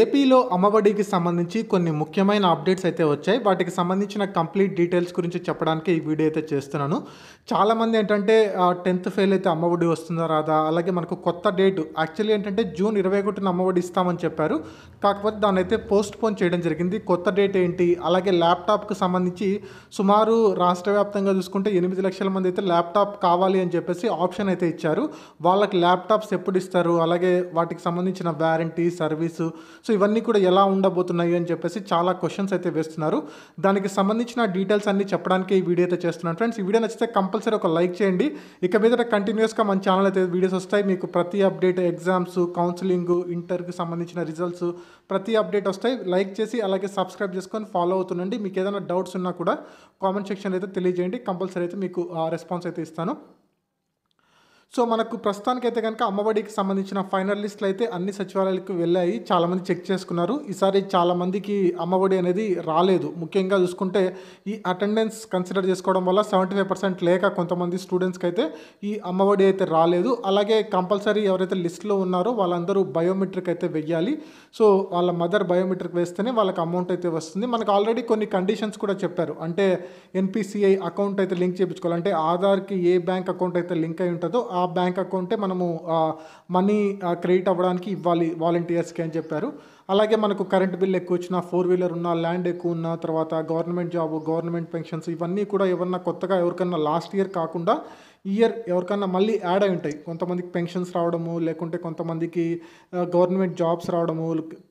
ఏపీలో అమ్మఒడికి సంబంధించి కొన్ని ముఖ్యమైన అప్డేట్స్ అయితే వచ్చాయి వాటికి సంబంధించిన కంప్లీట్ డీటెయిల్స్ గురించి చెప్పడానికి ఈ వీడియో అయితే చేస్తున్నాను చాలామంది ఏంటంటే టెన్త్ ఫెయిల్ అయితే అమ్మఒడి వస్తుందా రాదా అలాగే మనకు కొత్త డేట్ యాక్చువల్లీ ఏంటంటే జూన్ ఇరవై ఒకటిన అమ్మఒడి ఇస్తామని చెప్పారు కాకపోతే దాన్ని అయితే పోస్ట్ పోన్ చేయడం జరిగింది కొత్త డేట్ ఏంటి అలాగే ల్యాప్టాప్కి సంబంధించి సుమారు రాష్ట్ర వ్యాప్తంగా చూసుకుంటే ఎనిమిది లక్షల మంది అయితే ల్యాప్టాప్ కావాలి అని చెప్పేసి ఆప్షన్ అయితే ఇచ్చారు వాళ్ళకి ల్యాప్టాప్స్ ఎప్పుడు ఇస్తారు అలాగే వాటికి సంబంధించిన వ్యారంటీ సర్వీసు సో ఇవన్నీ కూడా ఎలా ఉండబోతున్నాయి అని చెప్పేసి చాలా క్వశ్చన్స్ అయితే వేస్తున్నారు దానికి సంబంధించిన డీటెయిల్స్ అన్ని చెప్పడానికి ఈ వీడియో అయితే చేస్తున్నాను ఫ్రెండ్స్ ఈ వీడియో నచ్చితే కంపల్సరీ ఒక లైక్ చేయండి ఇక మీద కంటిన్యూస్గా మన ఛానల్ అయితే వీడియోస్ వస్తాయి మీకు ప్రతి అప్డేట్ ఎగ్జామ్స్ కౌన్సిలింగ్ ఇంటర్కి సంబంధించిన రిజల్ట్స్ ప్రతి అప్డేట్ వస్తాయి లైక్ చేసి అలాగే సబ్స్క్రైబ్ చేసుకొని ఫాలో అవుతుండండి మీకు ఏదైనా డౌట్స్ ఉన్నా కూడా కామెంట్ సెక్షన్ అయితే తెలియజేయండి కంపల్సరీ అయితే మీకు రెస్పాన్స్ అయితే ఇస్తాను సో మనకు ప్రస్తుతానికి అయితే కనుక అమ్మఒడికి సంబంధించిన ఫైనల్ లిస్టులు అయితే అన్ని సచివాలయాలకు వెళ్ళాయి చాలామంది చెక్ చేసుకున్నారు ఈసారి చాలామందికి అమ్మఒడి అనేది రాలేదు ముఖ్యంగా చూసుకుంటే ఈ అటెండెన్స్ కన్సిడర్ చేసుకోవడం వల్ల సెవెంటీ ఫైవ్ పర్సెంట్ లేక కొంతమంది స్టూడెంట్స్కి అయితే ఈ అమ్మఒడి అయితే రాలేదు అలాగే కంపల్సరీ ఎవరైతే లిస్టులో ఉన్నారో వాళ్ళందరూ బయోమెట్రిక్ అయితే వెయ్యాలి సో వాళ్ళ మదర్ బయోమెట్రిక్ వేస్తేనే వాళ్ళకి అమౌంట్ అయితే వస్తుంది మనకు ఆల్రెడీ కొన్ని కండిషన్స్ కూడా చెప్పారు అంటే ఎన్పిసిఐ అకౌంట్ అయితే లింక్ చేయించుకోవాలి అంటే ఆధార్కి ఏ బ్యాంక్ అకౌంట్ అయితే లింక్ అయి ఉంటుందో ఆ ఆ బ్యాంక్ అకౌంటే మనము మనీ క్రెడిట్ అవ్వడానికి ఇవ్వాలి వాలంటీర్స్కి అని చెప్పారు అలాగే మనకు కరెంట్ బిల్ ఎక్కువ వచ్చిన ఫోర్ వీలర్ ఉన్న ల్యాండ్ ఎక్కువ ఉన్న తర్వాత గవర్నమెంట్ జాబ్ గవర్నమెంట్ పెన్షన్స్ ఇవన్నీ కూడా ఎవరన్నా కొత్తగా ఎవరికన్నా లాస్ట్ ఇయర్ కాకుండా ఇయర్ ఎవరికన్నా మళ్ళీ యాడ్ అయి ఉంటాయి కొంతమందికి పెన్షన్స్ రావడము లేకుంటే కొంతమందికి గవర్నమెంట్ జాబ్స్ రావడము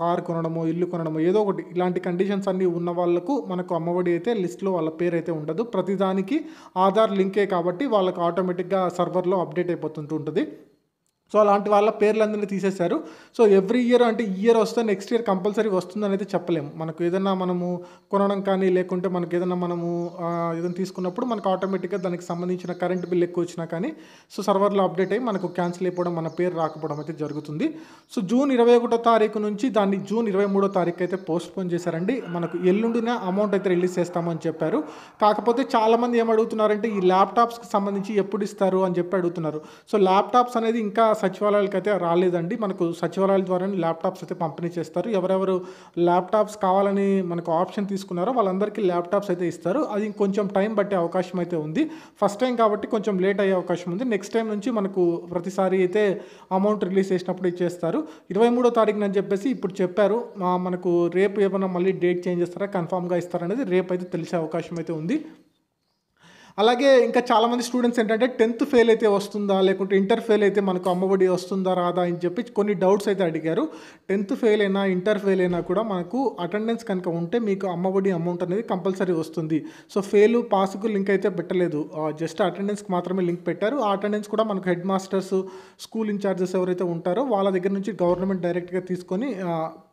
కార్ కొనడము ఇల్లు కొనడము ఏదో ఒకటి ఇలాంటి కండిషన్స్ అన్నీ ఉన్న వాళ్లకు మనకు అమ్మఒడి అయితే లిస్ట్లో వాళ్ళ పేరు అయితే ఉండదు ప్రతిదానికి ఆధార్ లింకే కాబట్టి వాళ్ళకు ఆటోమేటిక్గా సర్వర్లో అప్డేట్ అయిపోతుంటుంటుంది సో అలాంటి వాళ్ళ పేర్లందరినీ తీసేశారు సో ఎవ్రీ ఇయర్ అంటే ఇయర్ వస్తే నెక్స్ట్ ఇయర్ కంపల్సరీ వస్తుంది అనేది చెప్పలేము మనకు ఏదైనా మనము కొనడం కానీ లేకుంటే మనకు ఏదైనా మనము ఏదైనా తీసుకున్నప్పుడు మనకు ఆటోమేటిక్గా దానికి సంబంధించిన కరెంట్ బిల్ ఎక్కువ వచ్చినా కానీ సో సర్వర్లో అప్డేట్ అయ్యి మనకు క్యాన్సిల్ అయిపోవడం మన పేరు రాకపోవడం అయితే జరుగుతుంది సో జూన్ ఇరవై ఒకటో తారీఖు నుంచి దాన్ని జూన్ ఇరవై మూడో తారీఖు అయితే పోస్ట్ పోన్ చేశారండి మనకు ఎల్లుండిన అమౌంట్ అయితే రిలీజ్ చేస్తామని చెప్పారు కాకపోతే చాలామంది ఏం అడుగుతున్నారంటే ఈ ల్యాప్టాప్స్కి సంబంధించి ఎప్పుడు ఇస్తారు అని చెప్పి అడుగుతున్నారు సో ల్యాప్టాప్స్ అనేది ఇంకా సచివాలయాలకు అయితే రాలేదండి మనకు సచివాలయాల ద్వారానే ల్యాప్టాప్స్ అయితే పంపిణీ చేస్తారు ఎవరెవరు ల్యాప్టాప్స్ కావాలని మనకు ఆప్షన్ తీసుకున్నారో వాళ్ళందరికీ ల్యాప్టాప్స్ అయితే ఇస్తారు అది ఇంకొంచెం టైం పట్టే అవకాశం అయితే ఉంది ఫస్ట్ టైం కాబట్టి కొంచెం లేట్ అయ్యే అవకాశం ఉంది నెక్స్ట్ టైం నుంచి మనకు ప్రతిసారి అయితే అమౌంట్ రిలీజ్ చేసినప్పుడు ఇచ్చేస్తారు ఇరవై మూడో తారీఖున అని చెప్పేసి ఇప్పుడు చెప్పారు మనకు రేపు ఏమైనా మళ్ళీ డేట్ చేంజ్ చేస్తారా కన్ఫామ్గా ఇస్తారనేది రేపు అయితే తెలిసే అవకాశం అయితే ఉంది అలాగే ఇంకా చాలామంది స్టూడెంట్స్ ఏంటంటే టెన్త్ ఫెయిల్ అయితే వస్తుందా లేకుంటే ఇంటర్ ఫెయిల్ అయితే మనకు అమ్మఒడి వస్తుందా రాదా అని చెప్పి కొన్ని డౌట్స్ అయితే అడిగారు టెన్త్ ఫెయిల్ అయినా ఇంటర్ ఫెయిల్ అయినా కూడా మనకు అటెండెన్స్ కనుక ఉంటే మీకు అమ్మఒడి అమౌంట్ అనేది కంపల్సరీ వస్తుంది సో ఫెయిల్ పాస్కు లింక్ అయితే పెట్టలేదు జస్ట్ అటెండెన్స్కి మాత్రమే లింక్ పెట్టారు ఆ అటెండెన్స్ కూడా మనకు హెడ్ మాస్టర్స్ స్కూల్ ఇన్ఛార్జెస్ ఎవరైతే ఉంటారో వాళ్ళ దగ్గర నుంచి గవర్నమెంట్ డైరెక్ట్గా తీసుకొని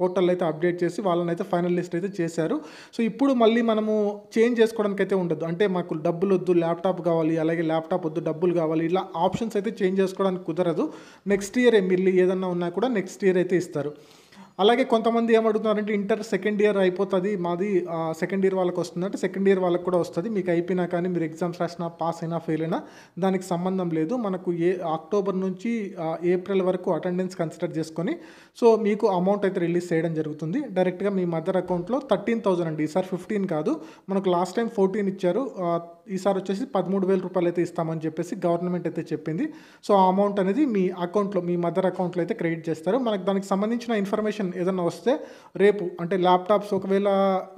పోర్టల్ అయితే అప్డేట్ చేసి వాళ్ళని అయితే ఫైనల్ లిస్ట్ అయితే చేశారు సో ఇప్పుడు మళ్ళీ మనము చేంజ్ చేసుకోవడానికి అయితే ఉండదు అంటే మాకు డబ్బులు వద్దు ల్యాప్టాప్ కావాలి అలాగే ల్యాప్టాప్ వద్దు డబ్బులు కావాలి ఇలా ఆప్షన్స్ అయితే చేంజ్ చేసుకోవడానికి కుదరదు నెక్స్ట్ ఇయర్ ఎమ్మెల్యే ఏదన్నా ఉన్నా కూడా నెక్స్ట్ ఇయర్ అయితే ఇస్తారు అలాగే కొంతమంది ఏమడుగుతున్నారంటే ఇంటర్ సెకండ్ ఇయర్ అయిపోతుంది మాది సెకండ్ ఇయర్ వాళ్ళకి వస్తుందంటే సెకండ్ ఇయర్ వాళ్ళకి కూడా వస్తుంది మీకు అయిపోయినా కానీ మీరు ఎగ్జామ్స్ రాసినా పాస్ అయినా ఫెయిల్ అయినా దానికి సంబంధం లేదు మనకు ఏ అక్టోబర్ నుంచి ఏప్రిల్ వరకు అటెండెన్స్ కన్సిడర్ చేసుకొని సో మీకు అమౌంట్ అయితే రిలీజ్ చేయడం జరుగుతుంది డైరెక్ట్గా మీ మదర్ అకౌంట్లో థర్టీన్ థౌసండ్ అండి ఈసారి ఫిఫ్టీన్ కాదు మనకు లాస్ట్ టైం ఫోర్టీన్ ఇచ్చారు ఈసారి వచ్చేసి పదమూడు వేల రూపాయలు అయితే ఇస్తామని చెప్పేసి గవర్నమెంట్ అయితే చెప్పింది సో ఆ అమౌంట్ అనేది మీ అకౌంట్లో మీ మదర్ అకౌంట్లో అయితే క్రెడిట్ చేస్తారు మనకు దానికి సంబంధించిన ఇన్ఫర్మేషన్ ఇన్ఫర్మేషన్ ఏదైనా వస్తే రేపు అంటే ల్యాప్టాప్స్ ఒకవేళ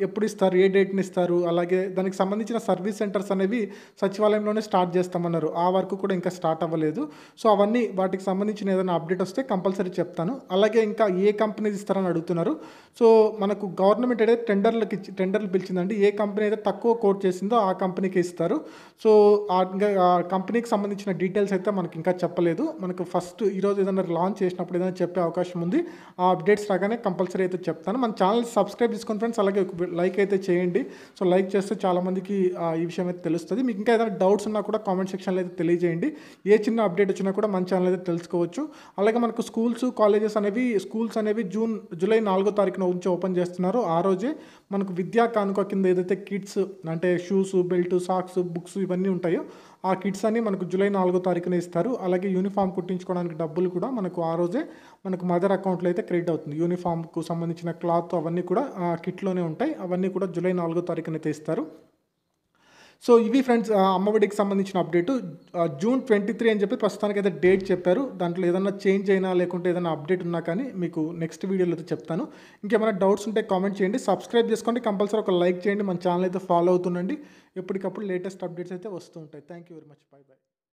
ఎప్పుడు ఇస్తారు ఏ డేట్ని ఇస్తారు అలాగే దానికి సంబంధించిన సర్వీస్ సెంటర్స్ అనేవి సచివాలయంలోనే స్టార్ట్ చేస్తామన్నారు ఆ వర్క్ కూడా ఇంకా స్టార్ట్ అవ్వలేదు సో అవన్నీ వాటికి సంబంధించిన ఏదైనా అప్డేట్ వస్తే కంపల్సరీ చెప్తాను అలాగే ఇంకా ఏ కంపెనీస్ ఇస్తారని అడుగుతున్నారు సో మనకు గవర్నమెంట్ అయితే టెండర్లకి టెండర్లు పిలిచిందండి ఏ కంపెనీ అయితే తక్కువ కోట్ చేసిందో ఆ కంపెనీకి ఇస్తారు సో ఆ కంపెనీకి సంబంధించిన డీటెయిల్స్ అయితే మనకి ఇంకా చెప్పలేదు మనకు ఫస్ట్ ఈరోజు ఏదైనా లాంచ్ చేసినప్పుడు ఏదైనా చెప్పే అవకాశం ఉంది ఆ అప్డేట్స్ రాక రాగానే కంపల్సరీ అయితే చెప్తాను మన ఛానల్ సబ్స్క్రైబ్ చేసుకుని ఫ్రెండ్స్ అలాగే లైక్ అయితే చేయండి సో లైక్ చేస్తే చాలామందికి ఈ విషయం అయితే తెలుస్తుంది మీకు ఇంకా ఏదైనా డౌట్స్ ఉన్నా కూడా కామెంట్ సెక్షన్లో అయితే తెలియజేయండి ఏ చిన్న అప్డేట్ వచ్చినా కూడా మన ఛానల్ అయితే తెలుసుకోవచ్చు అలాగే మనకు స్కూల్స్ కాలేజెస్ అనేవి స్కూల్స్ అనేవి జూన్ జూలై నాలుగో తారీఖున నుంచి ఓపెన్ చేస్తున్నారు ఆ రోజే మనకు విద్యా కానుక కింద ఏదైతే కిట్స్ అంటే షూస్ బెల్ట్ సాక్స్ బుక్స్ ఇవన్నీ ఉంటాయో ఆ కిట్స్ అన్ని మనకు జూలై నాలుగో తారీఖున ఇస్తారు అలాగే యూనిఫామ్ కుట్టించుకోవడానికి డబ్బులు కూడా మనకు ఆ రోజే మనకు మదర్ అకౌంట్లో అయితే క్రెడిట్ అవుతుంది యూనిఫామ్కు సంబంధించిన క్లాత్ అవన్నీ కూడా కిట్లోనే ఉంటాయి అవన్నీ కూడా జూలై నాలుగో తారీఖున అయితే ఇస్తారు సో ఇవి ఫ్రెండ్స్ అమ్మఒడికి సంబంధించిన అప్డేటు జూన్ ట్వంటీ త్రీ అని చెప్పి ప్రస్తుతానికి అయితే డేట్ చెప్పారు దాంట్లో ఏదైనా చేంజ్ అయినా లేకుంటే ఏదైనా అప్డేట్ ఉన్నా కానీ మీకు నెక్స్ట్ వీడియోలో అయితే చెప్తాను ఇంకేమైనా డౌట్స్ ఉంటే కామెంట్ చేయండి సబ్స్క్రైబ్ చేసుకోండి కంపల్సరీ ఒక లైక్ చేయండి మన ఛానల్ అయితే ఫాలో అవుతుండండి ఎప్పటికప్పుడు లేటెస్ట్ అప్డేట్స్ అయితే వస్తూ ఉంటాయి thank you very much bye bye